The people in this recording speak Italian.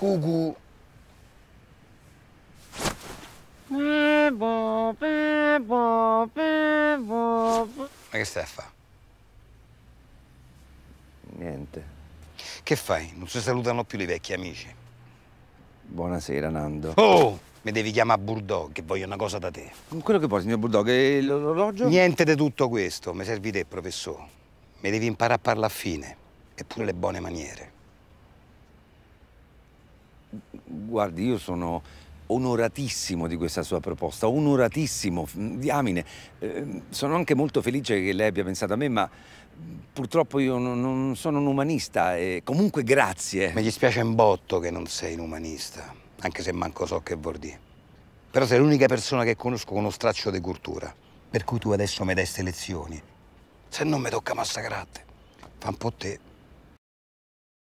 Cugu. Ma che stai a fare? Niente. Che fai? Non si salutano più i vecchi amici. Buonasera, Nando. Oh! Mi devi chiamare Bulldog, che voglio una cosa da te. Quello che vuoi, signor Bulldog, è l'orologio? Niente di tutto questo, mi servi te, professore. Mi devi imparare a parlare a fine, e pure le buone maniere guardi, io sono onoratissimo di questa sua proposta, onoratissimo, mm, diamine. Ehm, sono anche molto felice che lei abbia pensato a me, ma mm, purtroppo io non, sono un umanista e comunque grazie. Mi dispiace un botto che non sei un umanista, anche se manco so che vuol dire. Però sei l'unica persona che conosco con uno straccio di cultura, per cui tu adesso mi dai lezioni. Se non mi tocca massacrarti, fa un po' te.